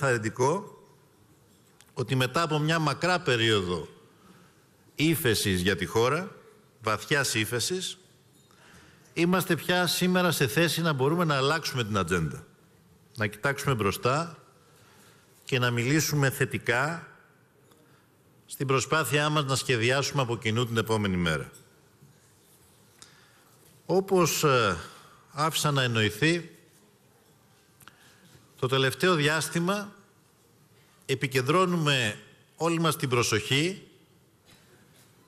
Ενθαρρυντικό ότι μετά από μια μακρά περίοδο ύφεσης για τη χώρα, βαθιάς ύφεσης, είμαστε πια σήμερα σε θέση να μπορούμε να αλλάξουμε την ατζέντα. Να κοιτάξουμε μπροστά και να μιλήσουμε θετικά στην προσπάθειά μας να σχεδιάσουμε από κοινού την επόμενη μέρα. Όπως ε, άφησα να εννοηθεί, το τελευταίο διάστημα επικεντρώνουμε όλη μας την προσοχή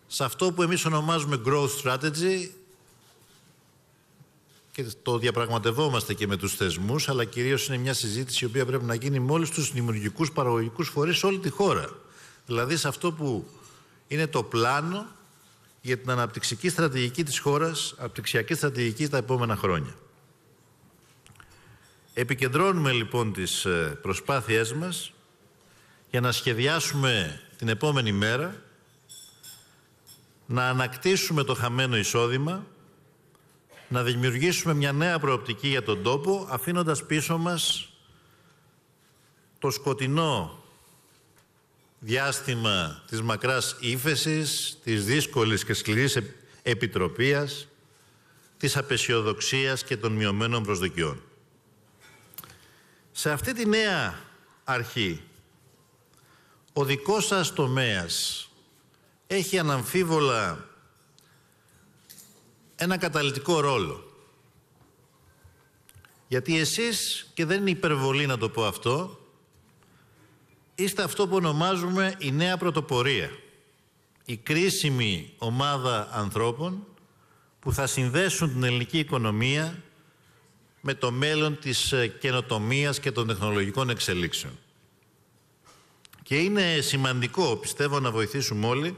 σε αυτό που εμείς ονομάζουμε growth strategy και το διαπραγματευόμαστε και με τους θεσμούς, αλλά κυρίως είναι μια συζήτηση η οποία πρέπει να γίνει με όλους τους δημιουργικούς παραγωγικούς φορείς σε όλη τη χώρα. Δηλαδή σε αυτό που είναι το πλάνο για την αναπτυξική στρατηγική της χώρας, αναπτυξιακή στρατηγική τα επόμενα χρόνια. Επικεντρώνουμε λοιπόν τις ε, προσπάθειές μας για να σχεδιάσουμε την επόμενη μέρα, να ανακτήσουμε το χαμένο εισόδημα, να δημιουργήσουμε μια νέα προοπτική για τον τόπο, αφήνοντας πίσω μας το σκοτεινό διάστημα της μακράς ύφεσης, της δύσκολης και σκληρής επιτροπίας, της απεσιοδοξίας και των μειωμένων προσδοκιών. Σε αυτή τη νέα αρχή, ο δικός σας τομέας έχει αναμφίβολα ένα καταλητικό ρόλο. Γιατί εσείς, και δεν είναι υπερβολή να το πω αυτό, είστε αυτό που ονομάζουμε η νέα πρωτοπορία. Η κρίσιμη ομάδα ανθρώπων που θα συνδέσουν την ελληνική οικονομία με το μέλλον της ε, καινοτομίας και των τεχνολογικών εξελίξεων. Και είναι σημαντικό, πιστεύω, να βοηθήσουμε όλοι,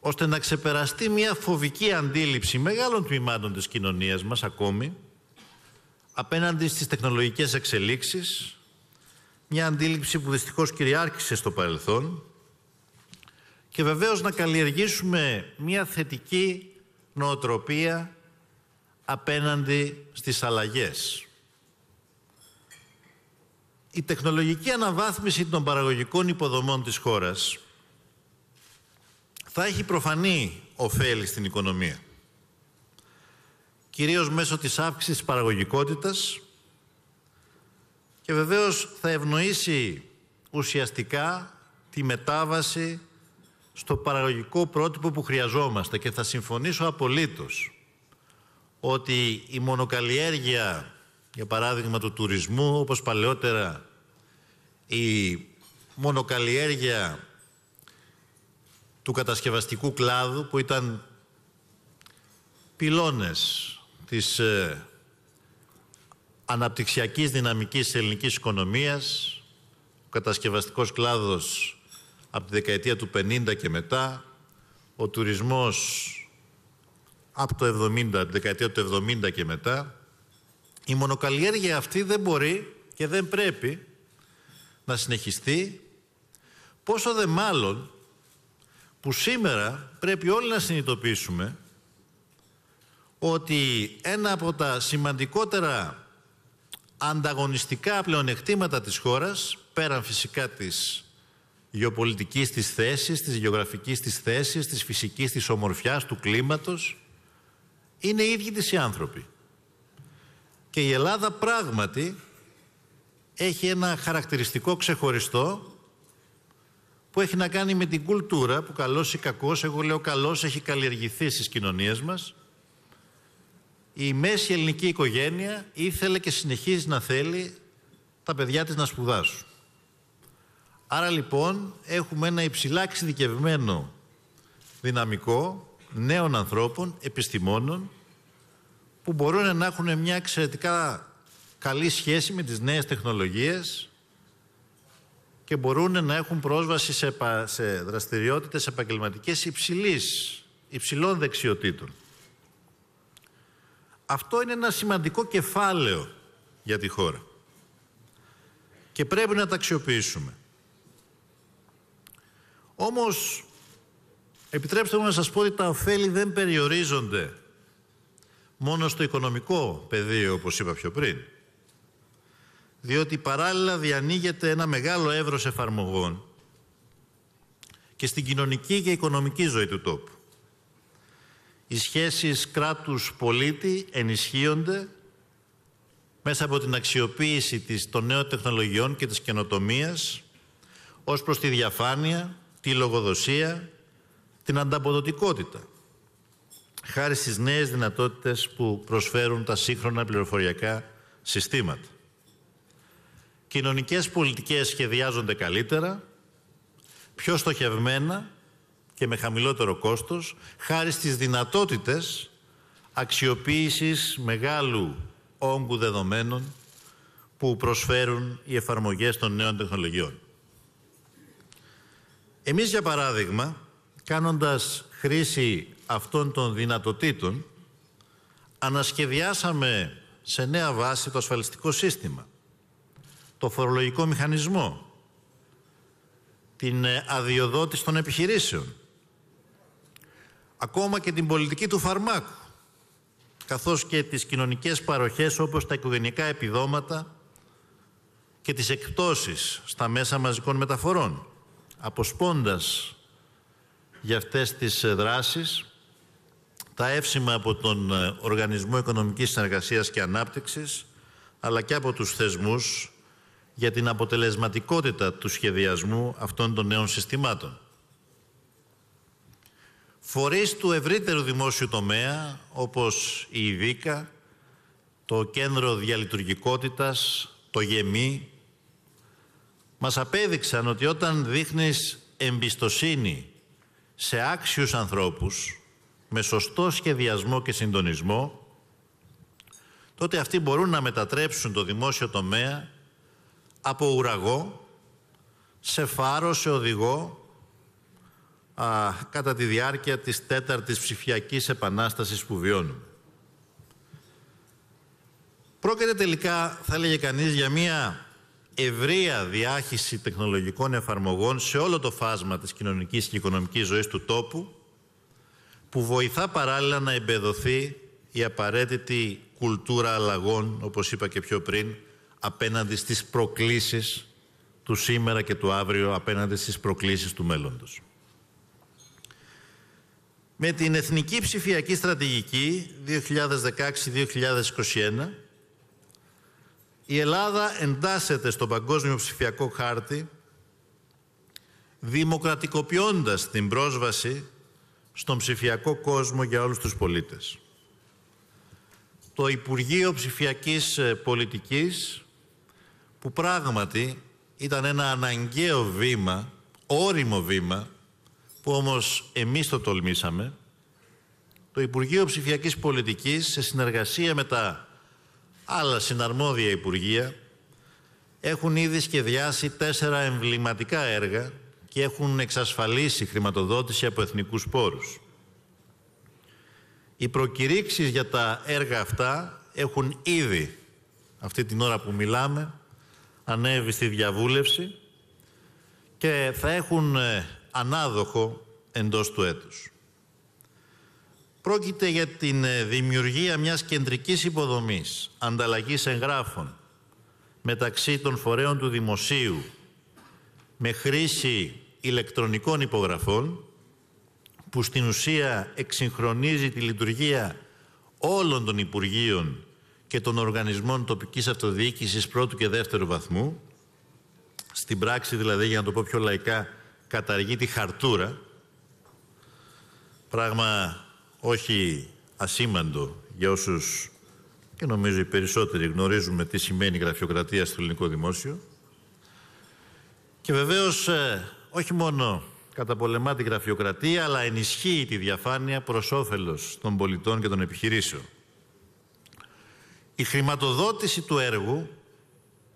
ώστε να ξεπεραστεί μια φοβική αντίληψη μεγάλων τμήματων της κοινωνίας μας ακόμη, απέναντι στις τεχνολογικές εξελίξεις, μια αντίληψη που δυστυχώς κυριάρχησε στο παρελθόν, και βεβαίως να καλλιεργήσουμε μια θετική νοοτροπία απέναντι στις αλλαγές. Η τεχνολογική αναβάθμιση των παραγωγικών υποδομών της χώρας θα έχει προφανή ωφέλη στην οικονομία. Κυρίως μέσω της αύξησης παραγωγικότητας και βεβαίως θα ευνοήσει ουσιαστικά τη μετάβαση στο παραγωγικό πρότυπο που χρειαζόμαστε και θα συμφωνήσω απολύτως ότι η μονοκαλλιέργεια, για παράδειγμα του τουρισμού, όπως παλαιότερα η μονοκαλλιέργεια του κατασκευαστικού κλάδου που ήταν πυλώνες της ε, αναπτυξιακής δυναμικής της ελληνικής οικονομίας, ο κατασκευαστικός κλάδος από τη δεκαετία του 50 και μετά, ο τουρισμός από το 70, τη δεκαετία του 70 και μετά, η μονοκαλλιέργεια αυτή δεν μπορεί και δεν πρέπει να συνεχιστεί, πόσο δε μάλλον που σήμερα πρέπει όλοι να συνειδητοποιήσουμε ότι ένα από τα σημαντικότερα ανταγωνιστικά πλεονεκτήματα της χώρας, πέραν φυσικά της γεωπολιτικής της θέσης, της γεωγραφικής της θέσης, της φυσικής της ομορφιάς, του κλίματος, είναι οι ίδιοι της οι άνθρωποι. Και η Ελλάδα πράγματι έχει ένα χαρακτηριστικό ξεχωριστό που έχει να κάνει με την κουλτούρα που καλός ή κακός, εγώ λέω καλός, έχει καλλιεργηθεί στις κοινωνίες μας. Η μέση ελληνική οικογένεια ήθελε και συνεχίζει να θέλει τα παιδιά της να σπουδάσουν. Άρα λοιπόν έχουμε ένα υψηλά εξειδικευμένο δυναμικό νέων ανθρώπων, επιστημόνων, που μπορούν να έχουν μια εξαιρετικά καλή σχέση με τις νέες τεχνολογίες και μπορούν να έχουν πρόσβαση σε, σε δραστηριότητες επαγγελματικές υψηλής, υψηλών δεξιοτήτων. Αυτό είναι ένα σημαντικό κεφάλαιο για τη χώρα. Και πρέπει να τα αξιοποιήσουμε. Όμως, Επιτρέψτε μου να σας πω ότι τα ωφέλη δεν περιορίζονται μόνο στο οικονομικό πεδίο, όπως είπα πιο πριν. Διότι παράλληλα διανοίγεται ένα μεγάλο εύρος εφαρμογών και στην κοινωνική και οικονομική ζωή του τόπου. Οι σχέσεις κράτους-πολίτη ενισχύονται μέσα από την αξιοποίηση της, των νέων τεχνολογιών και της καινοτομίας ως προς τη διαφάνεια, τη λογοδοσία, την ανταποδοτικότητα χάρη στις νέες δυνατότητες που προσφέρουν τα σύγχρονα πληροφοριακά συστήματα. Κοινωνικές πολιτικές σχεδιάζονται καλύτερα, πιο στοχευμένα και με χαμηλότερο κόστος, χάρη στις δυνατότητες αξιοποίησης μεγάλου όγκου δεδομένων που προσφέρουν οι εφαρμογές των νέων τεχνολογιών. Εμείς, για παράδειγμα, κάνοντας χρήση αυτών των δυνατοτήτων, ανασχεδιάσαμε σε νέα βάση το ασφαλιστικό σύστημα, το φορολογικό μηχανισμό, την ε, αδειοδότηση των επιχειρήσεων, ακόμα και την πολιτική του φαρμάκου, καθώς και τις κοινωνικές παροχές όπως τα οικογενειακά επιδόματα και τις εκπτώσεις στα μέσα μαζικών μεταφορών, αποσπώντας για αυτές τις ε, δράσεις. Τα εύσημα από τον ε, Οργανισμό Οικονομικής Συνεργασίας και Ανάπτυξης, αλλά και από τους θεσμούς για την αποτελεσματικότητα του σχεδιασμού αυτών των νέων συστημάτων. Φορείς του ευρύτερου δημόσιου τομέα, όπως η ΙΒΙΚΑ, το Κέντρο Διαλειτουργικότητας, το ΓΕΜΗ, μας απέδειξαν ότι όταν δείχνεις εμπιστοσύνη σε άξιους ανθρώπους, με σωστό σχεδιασμό και συντονισμό, τότε αυτοί μπορούν να μετατρέψουν το δημόσιο τομέα από ουραγό σε φάρο, σε οδηγό α, κατά τη διάρκεια της τέταρτης ψηφιακής επανάστασης που βιώνουμε. Πρόκειται τελικά, θα έλεγε κανείς, για μία ευρεία διάχυση τεχνολογικών εφαρμογών σε όλο το φάσμα της κοινωνικής και οικονομικής ζωής του τόπου, που βοηθά παράλληλα να εμπεδοθεί η απαραίτητη κουλτούρα αλλαγών, όπως είπα και πιο πριν, απέναντι στις προκλήσεις του σήμερα και του αύριο, απέναντι στις προκλήσεις του μέλλοντος. Με την Εθνική Ψηφιακή Στρατηγική 2016-2021, η Ελλάδα εντάσσεται στον παγκόσμιο ψηφιακό χάρτη δημοκρατικοποιώντας την πρόσβαση στον ψηφιακό κόσμο για όλους τους πολίτες. Το Υπουργείο Ψηφιακής ε, Πολιτικής, που πράγματι ήταν ένα αναγκαίο βήμα, όριμο βήμα, που όμως εμείς το τολμήσαμε, το Υπουργείο Ψηφιακής Πολιτικής, σε συνεργασία με τα άλλα συναρμόδια Υπουργεία έχουν ήδη σχεδιάσει τέσσερα εμβληματικά έργα και έχουν εξασφαλίσει χρηματοδότηση από εθνικούς πόρους. Οι προκηρύξεις για τα έργα αυτά έχουν ήδη, αυτή την ώρα που μιλάμε, ανέβει στη διαβούλευση και θα έχουν ε, ανάδοχο εντός του έτους. Πρόκειται για την ε, δημιουργία μιας κεντρικής υποδομής ανταλλαγής εγγράφων μεταξύ των φορέων του Δημοσίου με χρήση ηλεκτρονικών υπογραφών που στην ουσία εξυγχρονίζει τη λειτουργία όλων των Υπουργείων και των οργανισμών τοπικής αυτοδιοίκησης πρώτου και δεύτερου βαθμού στην πράξη δηλαδή για να το πω πιο λαϊκά καταργεί τη χαρτούρα πράγμα όχι ασήμαντο για όσους και νομίζω οι περισσότεροι γνωρίζουμε τι σημαίνει γραφειοκρατία στο ελληνικό δημόσιο. Και βεβαίως ε, όχι μόνο καταπολεμά τη γραφειοκρατία, αλλά ενισχύει τη διαφάνεια προς όφελος των πολιτών και των επιχειρήσεων. Η χρηματοδότηση του έργου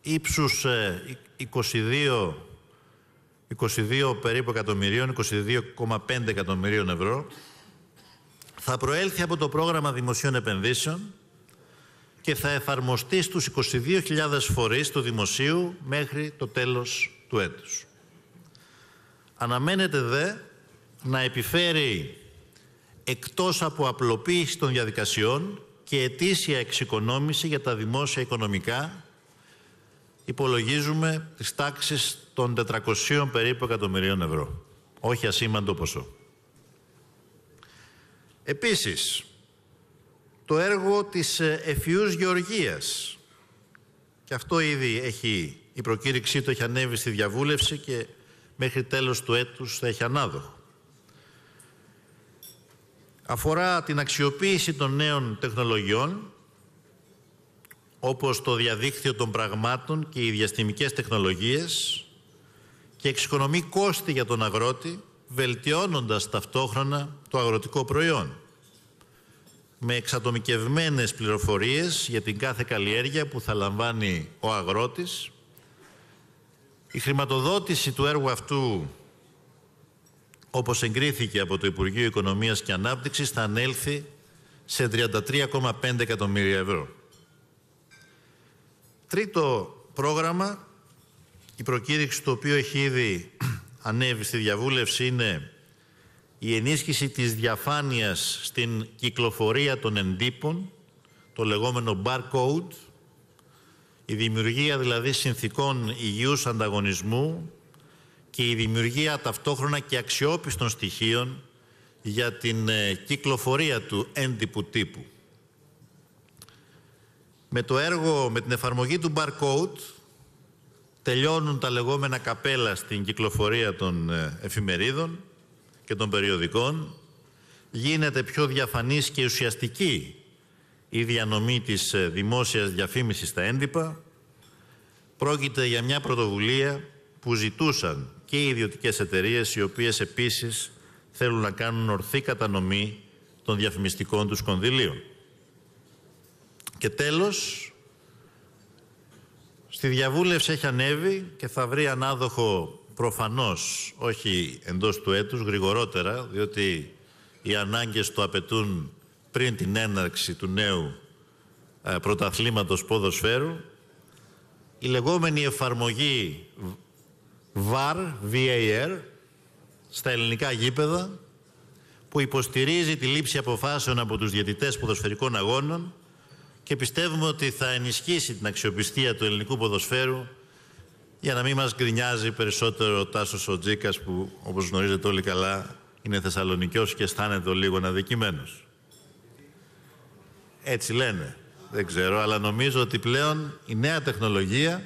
ύψους 22, ε, 22 περίπου εκατομμυρίων, 22,5 εκατομμυρίων ευρώ, θα προέλθει από το πρόγραμμα δημοσίων επενδύσεων και θα εφαρμοστεί στους 22.000 φορείς του δημοσίου μέχρι το τέλος του έτους. Αναμένεται δε να επιφέρει εκτός από απλοποίηση των διαδικασιών και ετήσια εξοικονόμηση για τα δημόσια οικονομικά υπολογίζουμε τις τάξεις των 400 περίπου εκατομμυρίων ευρώ. Όχι ασήμαντο ποσό. Επίσης, το έργο της ε, Εφιούς Γεωργίας. Και αυτό ήδη έχει, η προκήρυξή του έχει ανέβει στη διαβούλευση και μέχρι τέλος του έτους θα έχει ανάδοχο. Αφορά την αξιοποίηση των νέων τεχνολογιών, όπως το διαδίκτυο των πραγμάτων και οι διαστημικές τεχνολογίες και εξοικονομεί κόστη για τον αγρότη βελτιώνοντας ταυτόχρονα το αγροτικό προϊόν με εξατομικευμένες πληροφορίες για την κάθε καλλιέργεια που θα λαμβάνει ο αγρότης. Η χρηματοδότηση του έργου αυτού, όπως εγκρίθηκε από το Υπουργείο Οικονομίας και Ανάπτυξης, θα ανέλθει σε 33,5 εκατομμύρια ευρώ. Τρίτο πρόγραμμα, η προκήρυξη του οποίου έχει ήδη ανέβει στη διαβούλευση είναι η ενίσχυση της διαφάνειας στην κυκλοφορία των εντύπων, το λεγόμενο barcode, η δημιουργία δηλαδή συνθήκων υγιούς ανταγωνισμού και η δημιουργία ταυτόχρονα και αξιόπιστων στοιχείων για την ε, κυκλοφορία του έντυπου τύπου. Με το έργο, με την εφαρμογή του barcode, τελειώνουν τα λεγόμενα καπέλα στην κυκλοφορία των ε, εφημερίδων και των περιοδικών, γίνεται πιο διαφανής και ουσιαστική η διανομή της ε, δημόσιας διαφήμισης στα έντυπα, πρόκειται για μια πρωτοβουλία που ζητούσαν και οι ιδιωτικές εταιρείες, οι οποίες επίσης θέλουν να κάνουν ορθή κατανομή των διαφημιστικών τους κονδυλίων. Και τέλος, Στη διαβούλευση έχει ανέβει και θα βρει ανάδοχο προφανώς, όχι εντός του έτους, γρηγορότερα, διότι οι ανάγκες το απαιτούν πριν την έναρξη του νέου ε, πρωταθλήματος ποδοσφαίρου. Η λεγόμενη εφαρμογή VAR, VAR, στα ελληνικά γήπεδα, που υποστηρίζει τη λήψη αποφάσεων από τους διαιτητές ποδοσφαιρικών αγώνων και πιστεύουμε ότι θα ενισχύσει την αξιοπιστία του ελληνικού ποδοσφαίρου για να μην μας γκρινιάζει περισσότερο ο Τάσος ο Τζίκας που όπως γνωρίζετε όλοι καλά είναι Θεσσαλονικιός και αισθάνεται λίγο αναδικημένος. Έτσι λένε. Δεν ξέρω, αλλά νομίζω ότι πλέον η νέα τεχνολογία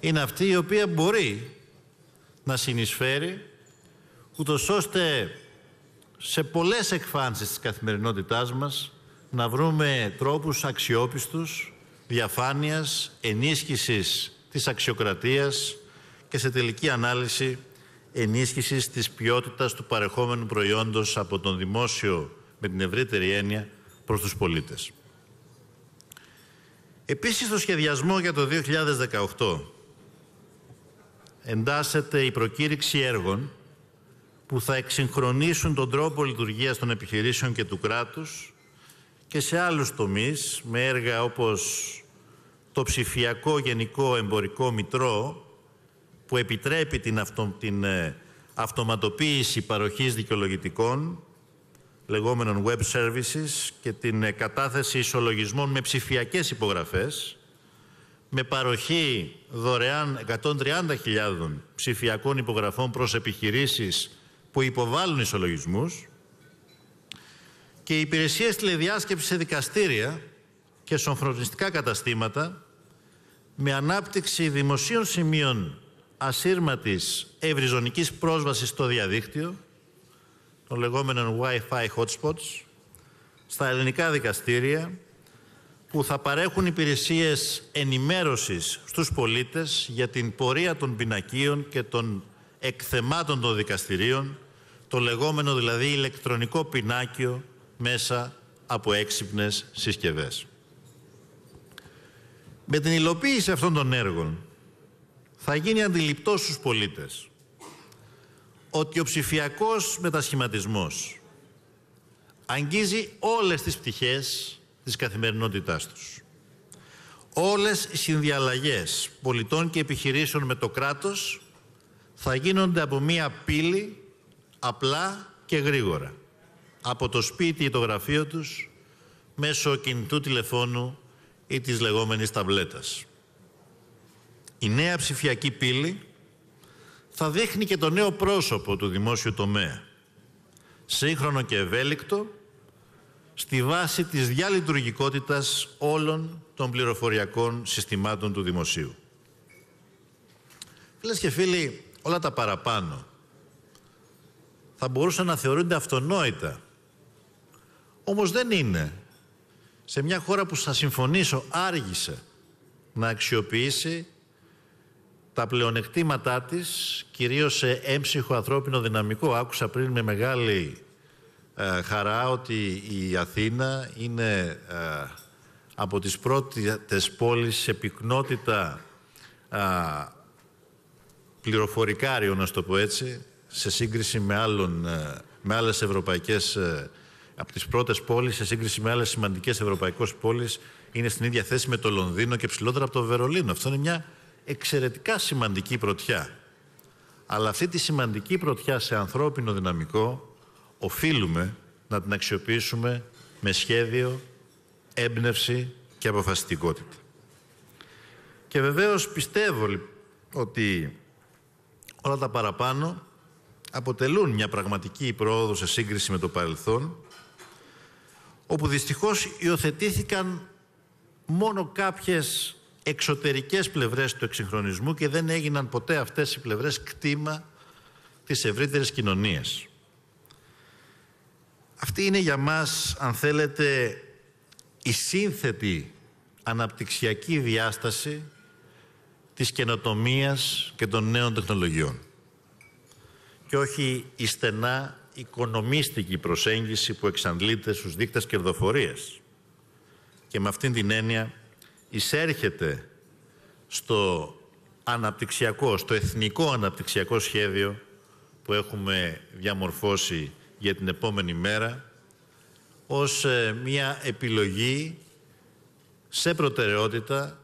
είναι αυτή η οποία μπορεί να συνεισφέρει ούτως ώστε σε πολλές εκφάνσεις της καθημερινότητάς μας να βρούμε τρόπους αξιόπιστους, διαφάνειας, ενίσχυσης της αξιοκρατίας και σε τελική ανάλυση ενίσχυσης της ποιότητας του παρεχόμενου προϊόντος από τον δημόσιο με την ευρύτερη έννοια προς τους πολίτες. Επίσης, στο σχεδιασμό για το 2018 εντάσσεται η προκήρυξη έργων που θα εξυγχρονίσουν τον τρόπο λειτουργίας των επιχειρήσεων και του κράτους και σε άλλους τομείς με έργα όπως το ψηφιακό γενικό εμπορικό μητρό που επιτρέπει την, αυτο, την ε, αυτοματοποίηση παροχής δικαιολογητικών λεγόμενων web services και την ε, κατάθεση ισολογισμών με ψηφιακές υπογραφές με παροχή δωρεάν 130.000 ψηφιακών υπογραφών προς επιχειρήσεις που υποβάλλουν ισολογισμούς και οι υπηρεσίες τηλεδιάσκεψης σε δικαστήρια και σοφρονιστικά καταστήματα με ανάπτυξη δημοσίων σημείων ασύρματης ευρυζωνικής πρόσβασης στο διαδίκτυο των λεγόμενων Wi-Fi hotspots στα ελληνικά δικαστήρια που θα παρέχουν υπηρεσίες ενημέρωσης στους πολίτες για την πορεία των πινακίων και των εκθεμάτων των δικαστηρίων το λεγόμενο δηλαδή ηλεκτρονικό πινάκιο μέσα από έξυπνες συσκευές. Με την υλοποίηση αυτών των έργων θα γίνει αντιληπτό στους πολίτες ότι ο ψηφιακός μετασχηματισμός αγγίζει όλες τις πτυχές της καθημερινότητάς τους. Όλες οι συνδιαλλαγές πολιτών και επιχειρήσεων με το κράτος θα γίνονται από μία πύλη απλά και γρήγορα από το σπίτι ή το γραφείο τους μέσω κινητού τηλεφώνου ή της λεγόμενης ταμπλέτας. Η νέα ψηφιακή πύλη θα δείχνει και το νέο πρόσωπο του δημόσιου τομέα, σύγχρονο και ευέλικτο, στη βάση της διαλειτουργικότητας όλων των πληροφοριακών συστημάτων του δημοσίου. Φίλες και φίλοι, όλα τα παραπάνω θα μπορούσαν να θεωρούνται αυτονόητα όμως δεν είναι. Σε μια χώρα που θα συμφωνήσω άργησε να αξιοποιήσει τα πλεονεκτήματά της, κυρίως σε έμψυχο ανθρώπινο δυναμικό. Άκουσα πριν με μεγάλη ε, χαρά ότι η Αθήνα είναι ε, από τις πρώτες πόλεις σε πυκνότητα ε, πληροφορικάριο, να το πω έτσι, σε σύγκριση με, ε, με άλλες ευρωπαϊκές ε, από τις πρώτες πόλεις σε σύγκριση με άλλες σημαντικές ευρωπαϊκές πόλεις είναι στην ίδια θέση με το Λονδίνο και ψηλότερα από το Βερολίνο. Αυτό είναι μια εξαιρετικά σημαντική πρωτιά. Αλλά αυτή τη σημαντική πρωτιά σε ανθρώπινο δυναμικό οφείλουμε να την αξιοποιήσουμε με σχέδιο, έμπνευση και αποφασιστικότητα. Και βεβαίως πιστεύω ότι όλα τα παραπάνω αποτελούν μια πραγματική πρόοδο σε σύγκριση με το παρελθόν όπου δυστυχώς υιοθετήθηκαν μόνο κάποιες εξωτερικές πλευρές του εξυγχρονισμού και δεν έγιναν ποτέ αυτές οι πλευρές κτήμα της ευρύτερης κοινωνίας. Αυτή είναι για μας, αν θέλετε, η σύνθετη αναπτυξιακή διάσταση της καινοτομίας και των νέων τεχνολογιών και όχι η στενά οικονομίστικη προσέγγιση που εξαντλείται στους δείκτες κερδοφορίας. Και με αυτήν την έννοια εισέρχεται στο αναπτυξιακό, στο εθνικό αναπτυξιακό σχέδιο που έχουμε διαμορφώσει για την επόμενη μέρα ως ε, μια επιλογή σε προτεραιότητα,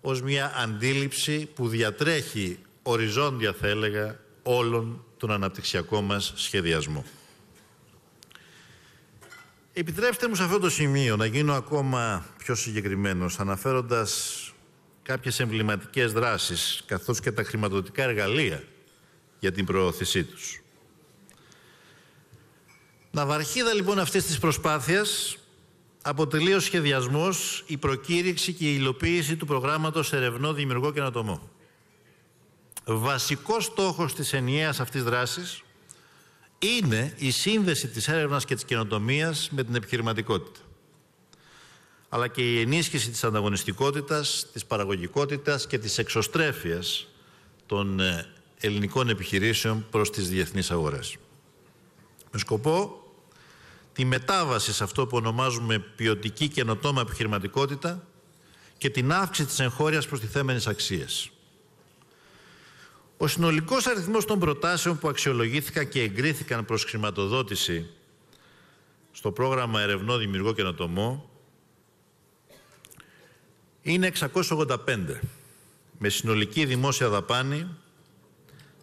ως μια αντίληψη που διατρέχει οριζόντια θα έλεγα όλων τον αναπτυξιακό μας σχεδιασμό. Επιτρέψτε μου σε αυτό το σημείο να γίνω ακόμα πιο συγκεκριμένος, αναφέροντας κάποιες εμβληματικές δράσεις, καθώς και τα χρηματοδοτικά εργαλεία για την προώθησή τους. Ναυαρχίδα λοιπόν αυτής της προσπάθειας αποτελεί ο σχεδιασμός, η προκήρυξη και η υλοποίηση του προγράμματος Ερευνό Δημιουργό βασικός στόχος της ενιαίας αυτής δράσης είναι η σύνδεση της έρευνας και της καινοτομίας με την επιχειρηματικότητα αλλά και η ενίσχυση της ανταγωνιστικότητας, της παραγωγικότητας και της εξωστρέφειας των ε, ελληνικών επιχειρήσεων προς τις διεθνείς αγορές. Με σκοπό τη μετάβαση σε αυτό που ονομάζουμε ποιοτική καινοτόμα επιχειρηματικότητα και την αύξηση της εγχώριας θέμενης αξίας. Ο συνολικός αριθμός των προτάσεων που αξιολογήθηκαν και εγκρίθηκαν προς χρηματοδότηση στο πρόγραμμα Ερευνό Δημιουργό Καινοτομό είναι 685, με συνολική δημόσια δαπάνη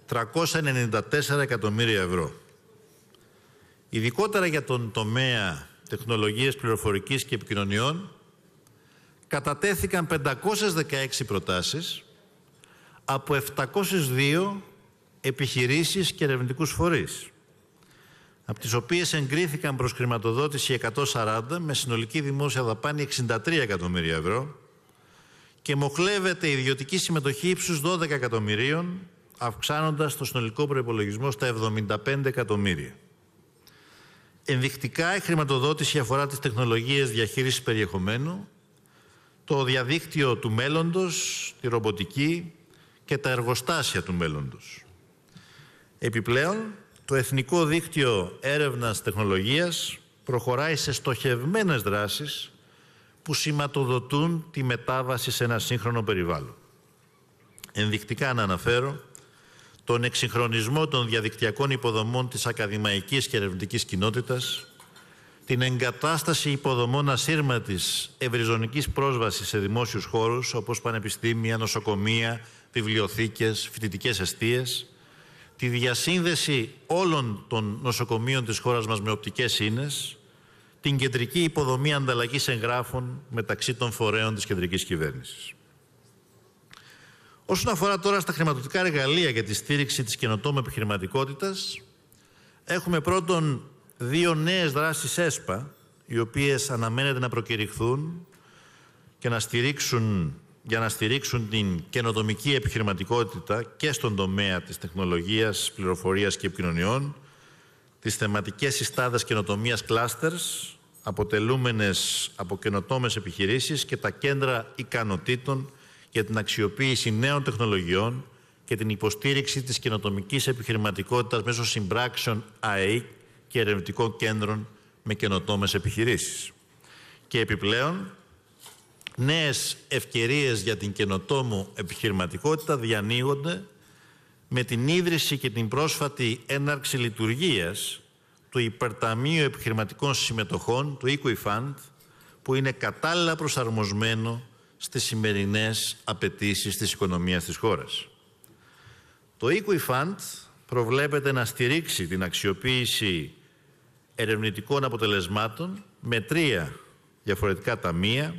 394 εκατομμύρια ευρώ. Ειδικότερα για τον τομέα τεχνολογίες πληροφορικής και επικοινωνιών κατατέθηκαν 516 προτάσεις από 702 επιχειρήσεις και ερευνητικούς φορείς, από τις οποίες εγκρίθηκαν προς χρηματοδότηση 140 με συνολική δημόσια δαπάνη 63 εκατομμύρια ευρώ και μοχλεύεται ιδιωτική συμμετοχή ύψους 12 εκατομμυρίων, αυξάνοντας το συνολικό προϋπολογισμό στα 75 εκατομμύρια. Ενδεικτικά, η χρηματοδότηση αφορά τις τεχνολογίες διαχείρισης περιεχομένου, το διαδίκτυο του μέλλοντος, τη ρομποτική, και τα εργοστάσια του μέλλοντος. Επιπλέον, το Εθνικό Δίκτυο Έρευνας Τεχνολογίας προχωράει σε στοχευμένες δράσεις που σηματοδοτούν τη μετάβαση σε ένα σύγχρονο περιβάλλον. Ενδεικτικά να αναφέρω τον εξυγχρονισμό των διαδικτυακών υποδομών της ακαδημαϊκής και ερευνητικής κοινότητας, την εγκατάσταση υποδομών ασύρματης ευρυζωνικής πρόσβασης σε δημόσιους χώρους όπως πανεπιστήμια, νοσοκομεία, βιβλιοθήκες, φοιτητικές αιστείες, τη διασύνδεση όλων των νοσοκομείων της χώρας μας με οπτικές ίνες, την κεντρική υποδομή ανταλλαγής εγγράφων μεταξύ των φορέων της κεντρικής κυβέρνησης. Όσον αφορά τώρα στα χρηματοδοτικά εργαλεία για τη στήριξη της καινοτόμου επιχειρηματικότητας, έχουμε πρώτον δύο νέες δράσεις ΕΣΠΑ, οι οποίες αναμένεται να προκηρυχθούν και να στηρίξουν για να στηρίξουν την καινοτομική επιχειρηματικότητα και στον τομέα της τεχνολογίας, πληροφορίας και επικοινωνιών, τις θεματικές συστάδες καινοτομίας κλάστερς, αποτελούμενες από καινοτόμες επιχειρήσεις και τα κέντρα ικανοτήτων για την αξιοποίηση νέων τεχνολογιών και την υποστήριξη της καινοτομικής επιχειρηματικότητας μέσω συμπράξεων ΑΕΚ και ερευνητικών κέντρων με καινοτόμες επιχειρήσεις. Και επιπλέον, νέες ευκαιρίες για την καινοτόμο επιχειρηματικότητα διανοίγονται με την ίδρυση και την πρόσφατη έναρξη λειτουργίας του Υπερταμείου Επιχειρηματικών Συμμετοχών, του EquiFund, που είναι κατάλληλα προσαρμοσμένο στις σημερινές απαιτήσεις της οικονομίας της χώρας. Το EquiFund προβλέπεται να στηρίξει την αξιοποίηση ερευνητικών αποτελεσμάτων με τρία διαφορετικά ταμεία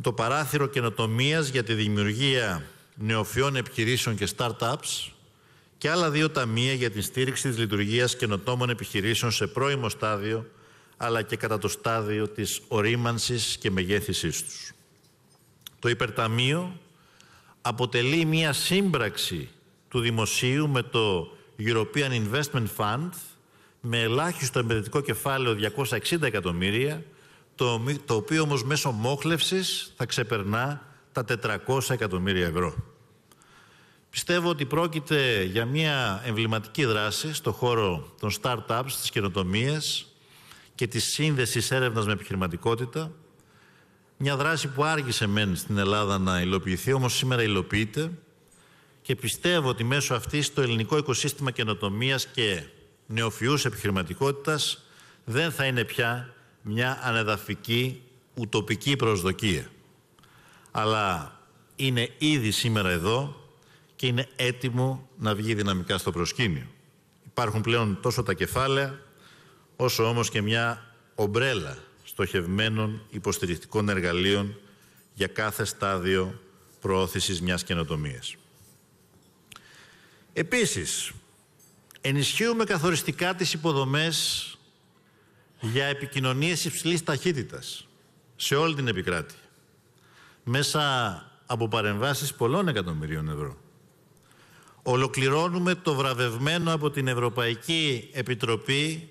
το παράθυρο καινοτομίας για τη δημιουργία νεοφιών επιχειρήσεων και startups και άλλα δύο ταμεία για τη στήριξη της λειτουργίας καινοτόμων επιχειρήσεων σε πρώιμο στάδιο αλλά και κατά το στάδιο της ορίμανσης και μεγέθησής τους. Το υπερταμείο αποτελεί μία σύμπραξη του δημοσίου με το European Investment Fund με ελάχιστο επενδυτικό κεφάλαιο 260 εκατομμύρια το, οποίο όμως μέσω μόχλευσης θα ξεπερνά τα 400 εκατομμύρια ευρώ. Πιστεύω ότι πρόκειται για μια εμβληματική δράση στον χώρο των startups, της καινοτομίας και της σύνδεσης έρευνας με επιχειρηματικότητα. Μια δράση που άργησε μεν στην Ελλάδα να υλοποιηθεί, όμως σήμερα υλοποιείται και πιστεύω ότι μέσω αυτής το ελληνικό οικοσύστημα καινοτομίας και νεοφιούς επιχειρηματικότητας δεν θα είναι πια μια ανεδαφική ουτοπική προσδοκία. Αλλά είναι ήδη σήμερα εδώ και είναι έτοιμο να βγει δυναμικά στο προσκήνιο. Υπάρχουν πλέον τόσο τα κεφάλαια, όσο όμως και μια ομπρέλα στοχευμένων υποστηρικτικών εργαλείων για κάθε στάδιο προώθησης μιας καινοτομίας. Επίσης, ενισχύουμε καθοριστικά τις υποδομές για επικοινωνίες υψηλής ταχύτητας σε όλη την επικράτη μέσα από παρεμβάσεις πολλών εκατομμυρίων ευρώ. Ολοκληρώνουμε το βραβευμένο από την Ευρωπαϊκή Επιτροπή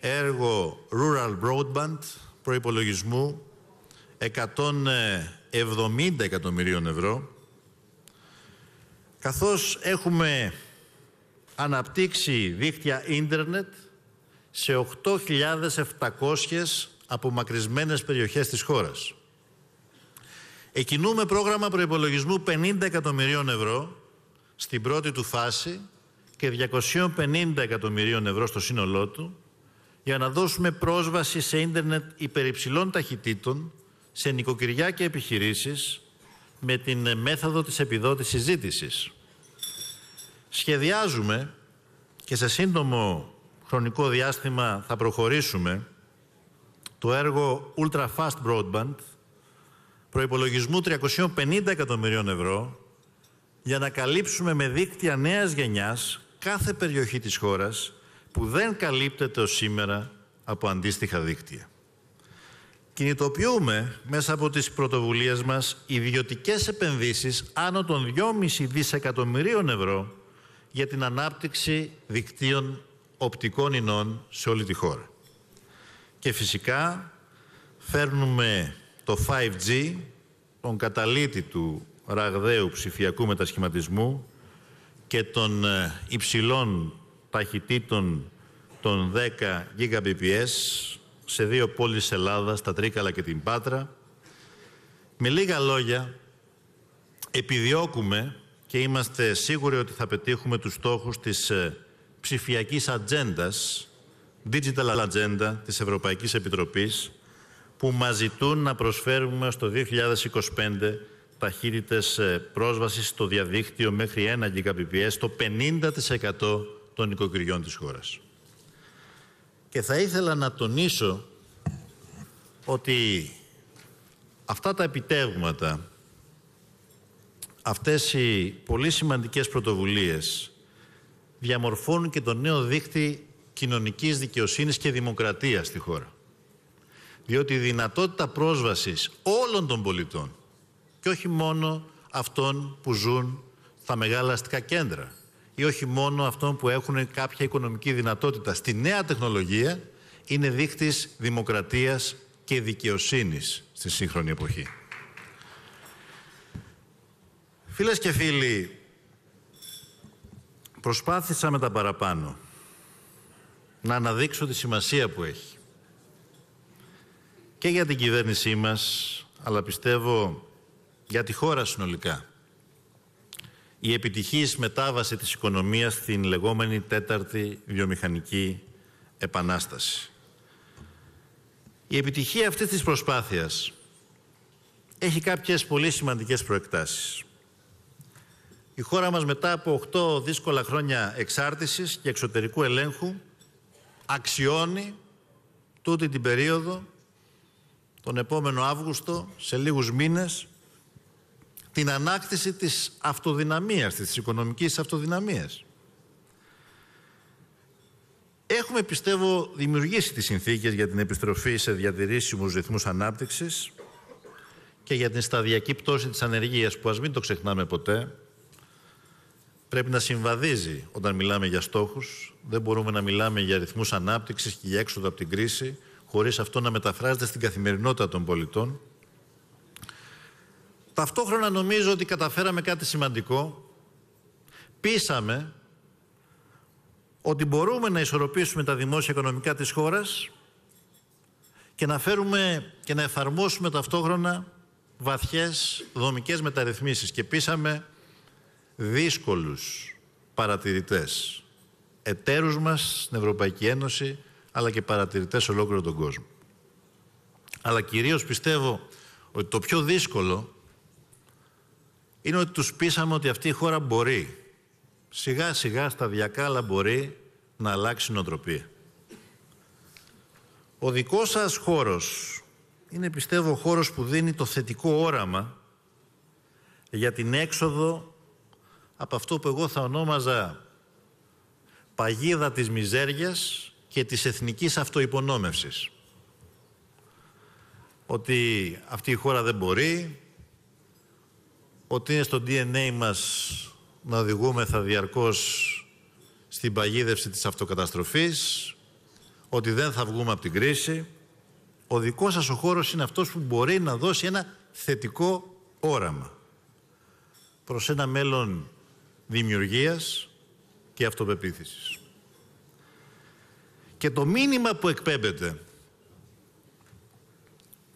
έργο Rural Broadband προϋπολογισμού 170 εκατομμυρίων ευρώ καθώς έχουμε αναπτύξει δίκτυα ίντερνετ σε 8.700 απομακρυσμένες περιοχές της χώρας. Εκινούμε πρόγραμμα προϋπολογισμού 50 εκατομμυρίων ευρώ στην πρώτη του φάση και 250 εκατομμυρίων ευρώ στο σύνολό του για να δώσουμε πρόσβαση σε ίντερνετ υπερυψηλών ταχυτήτων σε νοικοκυριά και επιχειρήσεις με την μέθοδο της επιδότησης ζήτησης. Σχεδιάζουμε και σε σύντομο χρονικό διάστημα θα προχωρήσουμε το έργο Ultra Fast Broadband προϋπολογισμού 350 εκατομμυρίων ευρώ για να καλύψουμε με δίκτυα νέας γενιάς κάθε περιοχή της χώρας που δεν καλύπτεται ως σήμερα από αντίστοιχα δίκτυα. Κινητοποιούμε μέσα από τις πρωτοβουλίες μας ιδιωτικές επενδύσεις άνω των 2,5 δισεκατομμυρίων ευρώ για την ανάπτυξη δικτύων οπτικών ινών σε όλη τη χώρα. Και φυσικά φέρνουμε το 5G, τον καταλήτη του ραγδαίου ψηφιακού μετασχηματισμού και των ε, υψηλών ταχυτήτων των 10 Gbps σε δύο πόλεις Ελλάδας, τα Τρίκαλα και την Πάτρα. Με λίγα λόγια, επιδιώκουμε και είμαστε σίγουροι ότι θα πετύχουμε τους στόχους της ε, ψηφιακής ατζέντας, digital Agenda της Ευρωπαϊκής Επιτροπής, που μας ζητούν να προσφέρουμε στο 2025 ταχύτητες ε, πρόσβασης στο διαδίκτυο μέχρι 1 Gbps το 50% των οικοκυριών της χώρας. Και θα ήθελα να τονίσω ότι αυτά τα επιτεύγματα, αυτές οι πολύ σημαντικές πρωτοβουλίες διαμορφώνουν και το νέο δίκτυ κοινωνικής δικαιοσύνης και δημοκρατίας στη χώρα. Διότι η δυνατότητα πρόσβασης όλων των πολιτών και όχι μόνο αυτών που ζουν στα μεγάλα αστικά κέντρα ή όχι μόνο αυτών που έχουν κάποια οικονομική δυνατότητα στη νέα τεχνολογία είναι δείκτης δημοκρατίας και δικαιοσύνης στη σύγχρονη εποχή. Φίλες και φίλοι, Προσπάθησα με τα παραπάνω να αναδείξω τη σημασία που έχει και για την κυβέρνησή μας, αλλά πιστεύω για τη χώρα συνολικά. Η επιτυχής μετάβαση της οικονομίας στην λεγόμενη τέταρτη βιομηχανική επανάσταση. Η επιτυχία αυτής της προσπάθειας έχει κάποιες πολύ σημαντικές προεκτάσεις. Η χώρα μας μετά από 8 δύσκολα χρόνια εξάρτησης και εξωτερικού ελέγχου αξιώνει τούτη την περίοδο, τον επόμενο Αύγουστο, σε λίγους μήνες, την ανάκτηση της αυτοδυναμίας, της οικονομικής αυτοδυναμίας. Έχουμε, πιστεύω, δημιουργήσει τις συνθήκες για την επιστροφή σε διατηρήσιμους ρυθμούς ανάπτυξης και για την σταδιακή πτώση της ανεργίας, που ας μην το ξεχνάμε ποτέ, πρέπει να συμβαδίζει όταν μιλάμε για στόχους. Δεν μπορούμε να μιλάμε για ρυθμούς ανάπτυξης και για έξοδο από την κρίση χωρίς αυτό να μεταφράζεται στην καθημερινότητα των πολιτών. Ταυτόχρονα νομίζω ότι καταφέραμε κάτι σημαντικό. Πείσαμε ότι μπορούμε να ισορροπήσουμε τα δημόσια οικονομικά της χώρας και να φέρουμε και να εφαρμόσουμε ταυτόχρονα βαθιές δομικές μεταρρυθμίσεις. Και πείσαμε δύσκολους παρατηρητές, εταίρους μας στην Ευρωπαϊκή Ένωση, αλλά και παρατηρητές ολόκληρο τον κόσμο. Αλλά κυρίως πιστεύω ότι το πιο δύσκολο είναι ότι τους πείσαμε ότι αυτή η χώρα μπορεί, σιγά σιγά σταδιακά, αλλά μπορεί να αλλάξει νοοτροπία. Ο δικός σας χώρος είναι πιστεύω ο χώρος που δίνει το θετικό όραμα για την έξοδο από αυτό που εγώ θα ονόμαζα παγίδα της μιζέριας και της εθνικής αυτοϋπονόμευσης. Ότι αυτή η χώρα δεν μπορεί, ότι είναι στο DNA μας να θα διαρκώς στην παγίδευση της αυτοκαταστροφής, ότι δεν θα βγούμε από την κρίση. Ο δικός σας ο χώρος είναι αυτός που μπορεί να δώσει ένα θετικό όραμα προς ένα μέλλον δημιουργίας και αυτοπεποίθησης. Και το μήνυμα που εκπέμπεται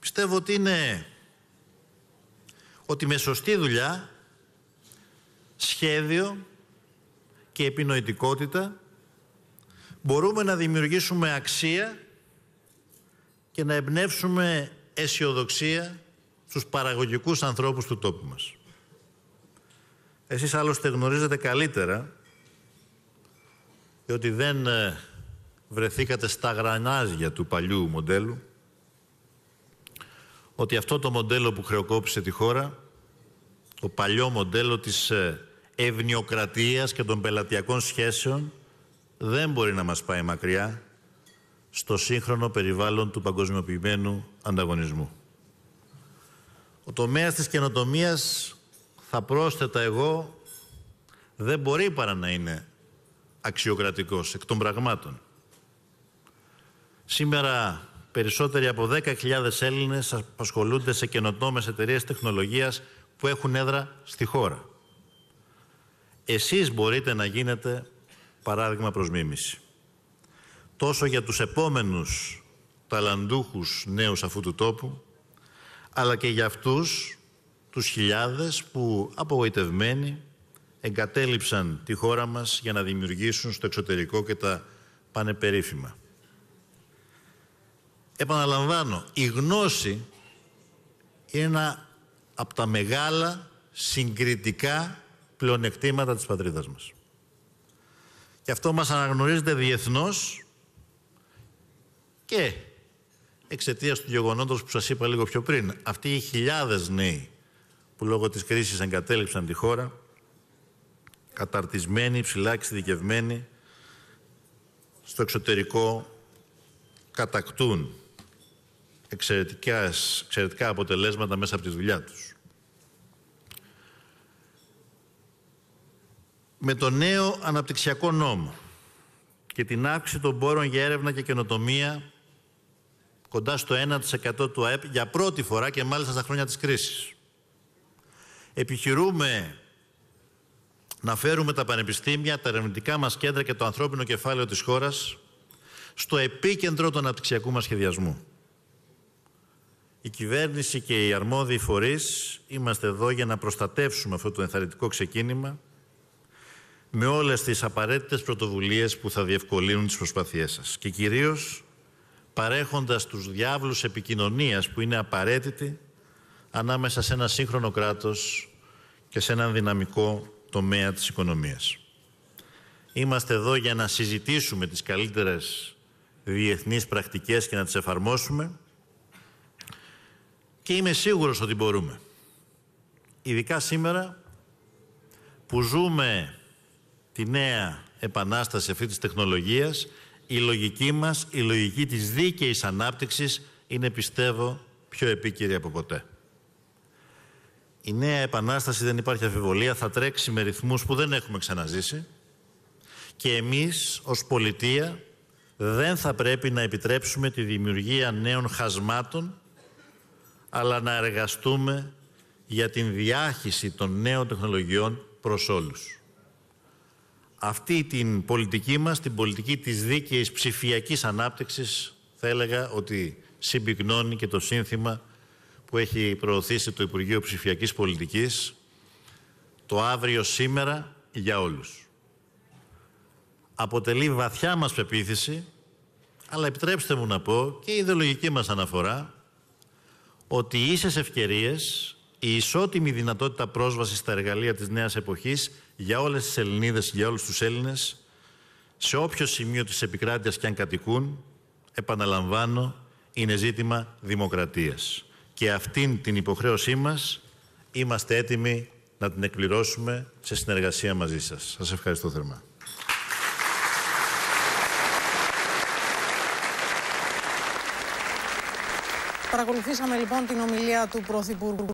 πιστεύω ότι είναι ότι με σωστή δουλειά, σχέδιο και επινοητικότητα μπορούμε να δημιουργήσουμε αξία και να εμπνεύσουμε αισιοδοξία στους παραγωγικούς ανθρώπους του τόπου μας. Εσείς άλλωστε γνωρίζετε καλύτερα, ότι δεν ε, βρεθήκατε στα γρανάζια του παλιού μοντέλου, ότι αυτό το μοντέλο που χρεοκόπησε τη χώρα, το παλιό μοντέλο της ε, ευνιοκρατίας και των πελατειακών σχέσεων, δεν μπορεί να μας πάει μακριά στο σύγχρονο περιβάλλον του παγκοσμιοποιημένου ανταγωνισμού. Ο τομέας της καινοτομίας θα πρόσθετα εγώ, δεν μπορεί παρά να είναι αξιοκρατικός εκ των πραγμάτων. Σήμερα περισσότεροι από 10.000 Έλληνες ασχολούνται σε καινοτόμες εταιρείες τεχνολογίας που έχουν έδρα στη χώρα. Εσείς μπορείτε να γίνετε παράδειγμα προς μίμηση. Τόσο για τους επόμενους ταλαντούχους νέους αφού του τόπου, αλλά και για αυτούς τους χιλιάδες που απογοητευμένοι εγκατέλειψαν τη χώρα μας για να δημιουργήσουν στο εξωτερικό και τα πανεπερίφημα. Επαναλαμβάνω, η γνώση είναι ένα από τα μεγάλα συγκριτικά πλεονεκτήματα της πατρίδας μας. Και αυτό μας αναγνωρίζεται διεθνώς και εξαιτίας του γεγονότος που σας είπα λίγο πιο πριν. Αυτοί οι χιλιάδες νέοι που λόγω της κρίσης εγκατέλειψαν τη χώρα, καταρτισμένοι, ψηλά εξειδικευμένοι, στο εξωτερικό κατακτούν εξαιρετικά, εξαιρετικά αποτελέσματα μέσα από τη δουλειά τους. Με το νέο αναπτυξιακό νόμο και την αύξηση των πόρων για έρευνα και καινοτομία κοντά στο 1% του ΑΕΠ για πρώτη φορά και μάλιστα στα χρόνια της κρίσης. Επιχειρούμε να φέρουμε τα πανεπιστήμια, τα ερευνητικά μας κέντρα και το ανθρώπινο κεφάλαιο της χώρας στο επίκεντρο του αναπτυξιακού μας σχεδιασμού. Η κυβέρνηση και οι αρμόδιοι φορείς είμαστε εδώ για να προστατεύσουμε αυτό το ενθαρρυντικό ξεκίνημα με όλες τις απαραίτητες πρωτοβουλίες που θα διευκολύνουν τις προσπάθειές σας και κυρίως παρέχοντας τους διάβλους επικοινωνίας που είναι απαραίτητοι ανάμεσα σε ένα σύγχρονο κράτος και σε έναν δυναμικό τομέα της οικονομίας. Είμαστε εδώ για να συζητήσουμε τις καλύτερες διεθνείς πρακτικές και να τις εφαρμόσουμε και είμαι σίγουρος ότι μπορούμε. Ειδικά σήμερα που ζούμε τη νέα επανάσταση αυτή της τεχνολογίας, η λογική μας, η λογική της δίκαιης ανάπτυξης είναι πιστεύω πιο επίκαιρη από ποτέ. Η νέα επανάσταση, δεν υπάρχει αφιβολία, θα τρέξει με ρυθμούς που δεν έχουμε ξαναζήσει και εμείς ως πολιτεία δεν θα πρέπει να επιτρέψουμε τη δημιουργία νέων χασμάτων αλλά να εργαστούμε για την διάχυση των νέων τεχνολογιών προς όλους. Αυτή την πολιτική μας, την πολιτική της δίκαιης ψηφιακής ανάπτυξης, θα έλεγα ότι συμπυκνώνει και το σύνθημα που έχει προωθήσει το Υπουργείο Ψηφιακής Πολιτικής το αύριο σήμερα για όλους. Αποτελεί βαθιά μας πεποίθηση, αλλά επιτρέψτε μου να πω και η ιδεολογική μας αναφορά ότι οι ίσες ευκαιρίες, η ισότιμη δυνατότητα πρόσβασης στα εργαλεία της νέας εποχής για όλες τις Ελληνίδες, για όλους τους Έλληνες, σε όποιο σημείο της επικράτειας και αν κατοικούν, επαναλαμβάνω, είναι ζήτημα δημοκρατίας και αυτήν την υποχρέωσή μας είμαστε έτοιμοι να την εκπληρώσουμε σε συνεργασία μαζί σας. Σας ευχαριστώ θερμά. Παρακολουθήσαμε λοιπόν την ομιλία του Πρωθυπουργού.